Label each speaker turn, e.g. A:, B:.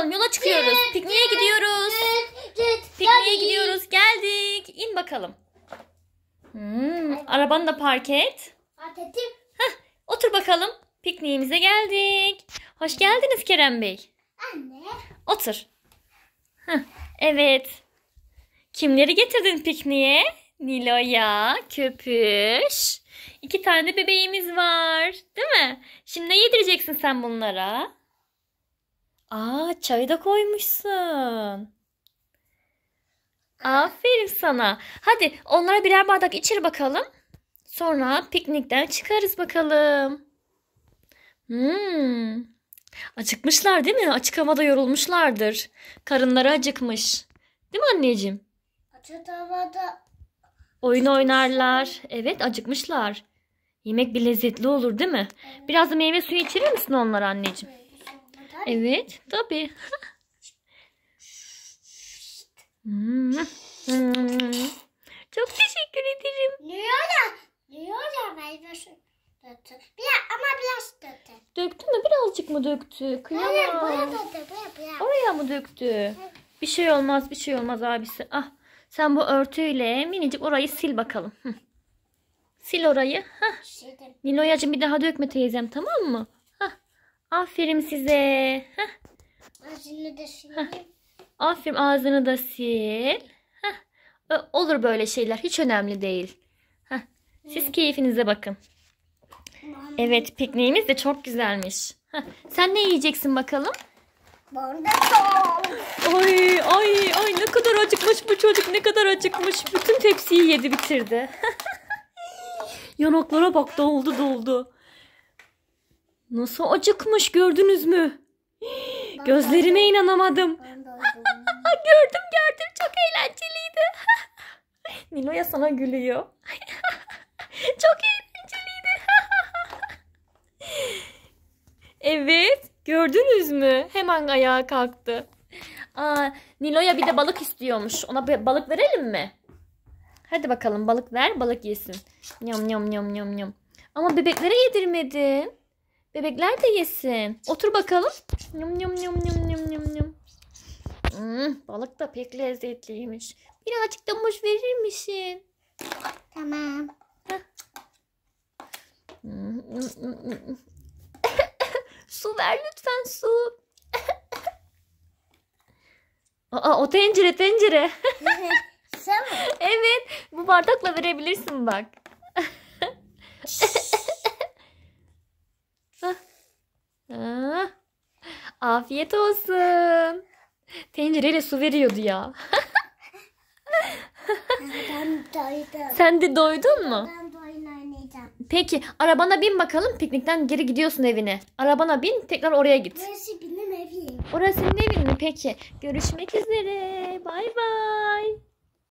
A: bakalım yola çıkıyoruz. Pikniğe gidiyoruz. Pikniğe gidiyoruz. Geldik. İn bakalım. Hmm, arabanı da park et. Heh, otur bakalım. Pikniğimize geldik. Hoş geldiniz Kerem Bey. Anne. Otur. Heh, evet. Kimleri getirdin pikniğe? Nilo'ya, Köpüş. İki tane bebeğimiz var. Değil mi? Şimdi ne yedireceksin sen bunlara? Aa çayı da koymuşsun. Aferin sana. Hadi onlara birer bardak içir bakalım. Sonra piknikten çıkarız bakalım. Hmm. Acıkmışlar değil mi? Açık havada yorulmuşlardır. Karınları acıkmış. Değil mi anneciğim? Açık havada oyun oynarlar. Evet acıkmışlar. Yemek bir lezzetli olur değil mi? Biraz da meyve suyu içirir misin onlara anneciğim? var. Evet tabi. Hmm. Çok teşekkür ederim. Leona, Leona meyve suyu döktü. Biraz, ama biraz döktü. Döktü mü? Birazcık mı döktü? Kıyamam. Hayır, buraya döktü. Buraya, buraya. Oraya mı döktü? Bir şey olmaz, bir şey olmaz abisi. Ah, sen bu örtüyle minicik orayı sil bakalım. Sil orayı. Niloyacım bir daha dökme teyzem tamam mı? Aferin size. Heh. Ağzını da sil. Aferin ağzını da sil. Heh. Olur böyle şeyler. Hiç önemli değil. Heh. Siz hmm. keyfinize bakın. Evet pikniğimiz de çok güzelmiş. Heh. Sen ne yiyeceksin bakalım? Ay ay ay ne kadar acıkmış bu çocuk ne kadar acıkmış. Bütün tepsiyi yedi bitirdi. Yanaklara bak doldu doldu. Nasıl acıkmış gördünüz mü? Gözlerime inanamadım. gördüm gördüm çok eğlenceliydi. Nilo'ya sana gülüyor. çok eğlenceliydi. evet gördünüz mü? Hemen ayağa kalktı. Aa, Nilo'ya bir de balık istiyormuş. Ona balık verelim mi? Hadi bakalım balık ver balık yesin. Nyam nyam nyam nyam nyam. Ama bebeklere yedirmedin. Bebekler de yesin. Otur bakalım. Yum yum yum yum yum yum yum. Hmm, balık da pek lezzetliymiş. Birazcık da muz verir misin? Tamam. Hmm, hmm, hmm, su ver lütfen su. Aa, o tencere tencere. Sen mi? evet bu bardakla verebilirsin bak. Afiyet olsun. Tencereyle su veriyordu ya. ben doydum. Sen de doydun mu? Ben doyun Peki arabana bin bakalım piknikten geri gidiyorsun evine. Arabana bin tekrar oraya git. Orası benim evim. Orası senin evin mi? Peki görüşmek üzere. Bay bay.